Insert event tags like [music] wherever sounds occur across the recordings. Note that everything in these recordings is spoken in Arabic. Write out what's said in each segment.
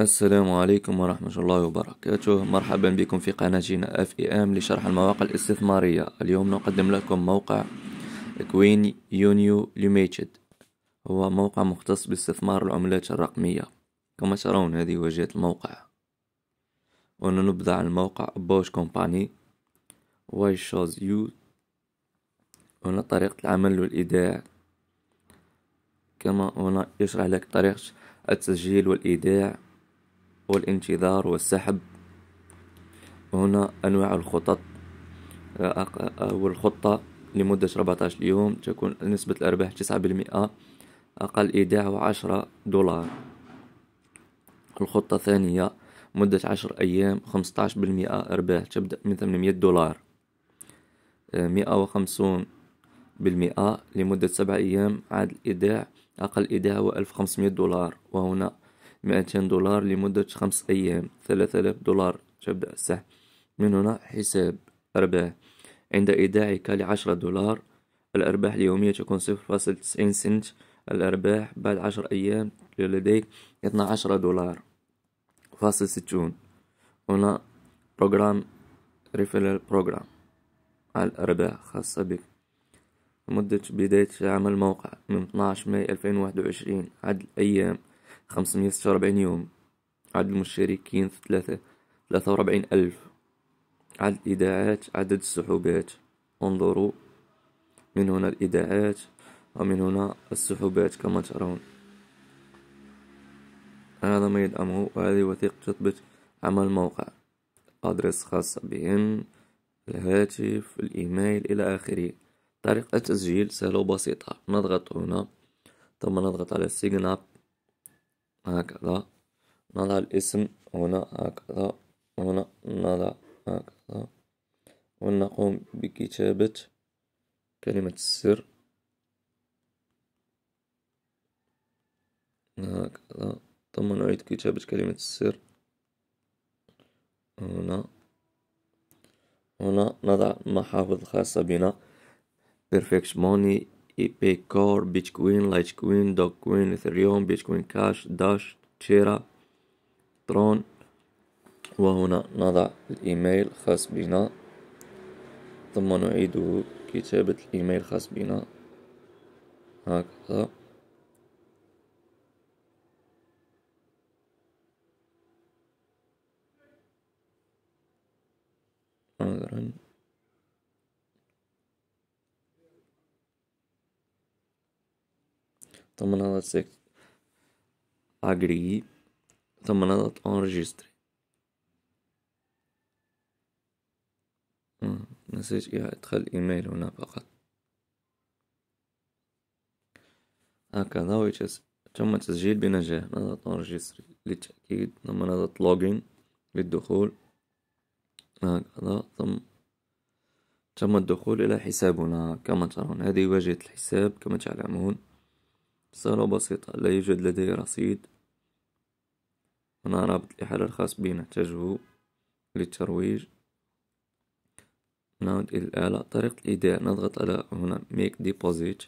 السلام عليكم ورحمة الله وبركاته مرحبا بكم في قناة جينا اف اي ام لشرح المواقع الاستثمارية اليوم نقدم لكم موقع كوين يونيو ليميتد هو موقع مختص باستثمار العملات الرقمية كما ترون هذه واجهة الموقع وننبذ عن الموقع بوش كومباني واي شوز يو هنا طريقة العمل والإيداع كما هنا يشرح لك طريقة التسجيل والإيداع والانتظار والسحب هنا أنواع الخطط والخطة لمدة 14 يوم تكون نسبة الأرباح 9% أقل إيداع 10 دولار الخطة الثانية مدة 10 أيام 15% أرباح تبدأ من 800 دولار 150 بالمئة لمدة سبع أيام عاد الإيداع أقل إيداع هو خمسمية دولار وهنا مئتين دولار لمدة خمس أيام ثلاثة آلاف دولار تبدأ السحب من هنا حساب أرباح عند إيداعك لعشرة دولار الأرباح اليومية تكون صفر فاصل تسعين سنت الأرباح بعد عشر أيام لديك اثنا عشر دولار فاصل ستون هنا بروجرام ريفيلر بروجرام على الأرباح خاصة بك مدة بداية عمل موقع من 12 ماي 2021 عدد الأيام خمسمية ستة وربعين يوم عدد المشاركين ثلاثة ثلاثة وربعين ألف عدد الإيداعات عدد السحوبات انظروا من هنا الإيداعات ومن هنا السحوبات كما ترون هذا ما يدعمه وهذه وثيقة تثبت عمل الموقع أدرس خاصة بهم الهاتف الإيميل إلى آخره طريقة التسجيل سهلة وبسيطة نضغط هنا ثم نضغط على سيجن اب هكذا نضع الاسم هنا هكذا هنا نضع هكذا ونقوم بكتابة كلمة السر هكذا ثم نعيد كتابة كلمة السر هنا هنا نضع المحافظ الخاصة بنا بيرفكت موني اي بي كور بيتكوين لايتكوين دوكوين اثريوم بيتكوين كاش داش تشيرا ترون وهنا نضع الايميل خاص بنا ثم نعيد كتابة الايميل خاص بنا هكذا مثلا تمناdat sec agree تمناdat enregistrer نسيت يا أدخل إيميل هنا فقط هكذا ويتس تم التسجيل بنجاح نضغط انرجستري للتأكيد ثم نضغط لوجين للدخول هكذا ثم تم الدخول إلى حسابنا كما ترون هذه واجهة الحساب كما تعلمون سهلة بسيطة لا يوجد لدي رصيد هنا رابط الإحالة الخاص بي نحتاجه للترويج نعود إلى الآلة طريقة الإيداع نضغط على هنا ميك ديبوزيت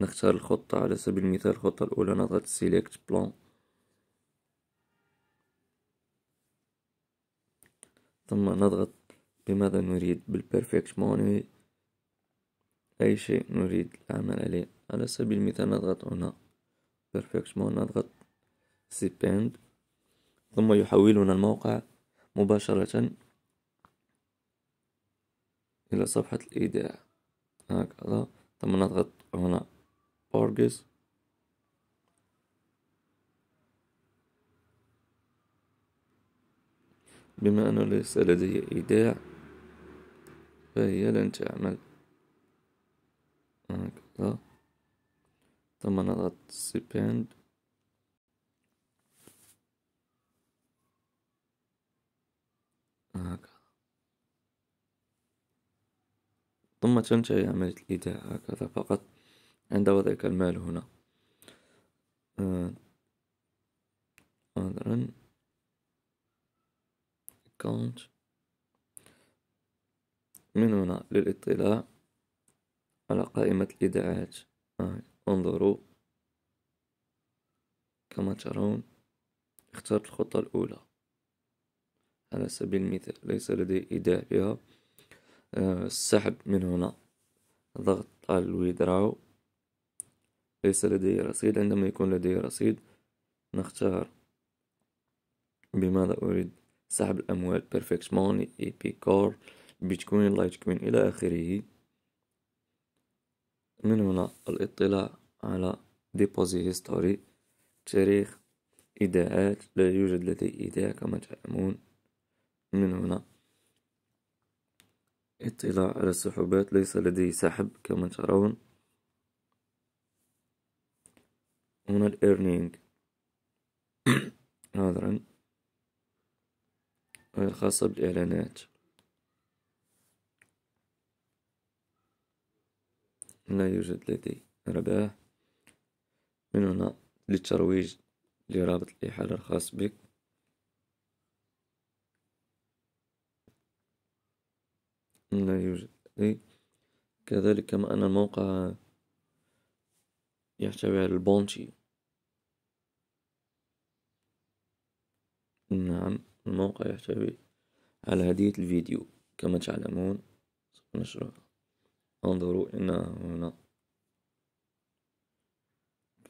نختار الخطة على سبيل المثال الخطة الأولى نضغط سيليكت بلان ثم نضغط بماذا نريد بالبرفكت موني أي شيء نريد العمل عليه على سبيل المثال نضغط هنا بيرفكتمون نضغط سيبند ثم يحولنا الموقع مباشرة إلى صفحة الإيداع هكذا ثم نضغط هنا أورجز بما أنه ليس لدي إيداع فهي لن تعمل هكذا ثم نضغط سباند هكذا ثم تنتهي عملية الإيداع هكذا فقط عند وضعك المال هنا مثلا آه، أكونت من هنا للاطلاع على قائمة الإيداعات آه. انظروا كما ترون اخترت الخطة الأولى على سبيل المثال ليس لدي إيداع بها آه، السحب من هنا ضغط على ويدراو ليس لدي رصيد عندما يكون لدي رصيد نختار بماذا أريد سحب الأموال موني إي بي كور بيتكوين لايتكوين إلى آخره من هنا الاطلاع على ديبوزي هيستوري تاريخ إيداعات لا يوجد لدي إيداع كما تعلمون من هنا اطلاع على السحوبات ليس لدي سحب كما ترون هنا الإيرنينج هذا [coughs] الخاصة آه، بالإعلانات لا يوجد لدي رباه من هنا للترويج لرابط الإحالة الخاص بك لا يوجد لدي كذلك كما أن الموقع يحتوي على البونتي نعم الموقع يحتوي على هدية الفيديو كما تعلمون سوف نشرحها انظروا إنها هنا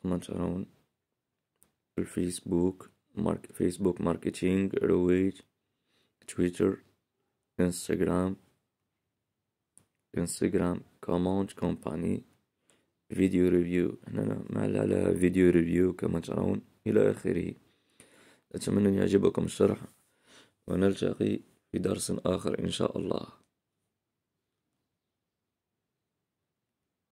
كما ترون الفيسبوك مارك فيسبوك ماركتينج رويج تويتر انستغرام انستغرام كومنت كومباني فيديو ريفيو هنا مع على فيديو ريفيو كما ترون إلى آخره أتمنى أن يعجبكم الشرح ونلتقي في درس آخر إن شاء الله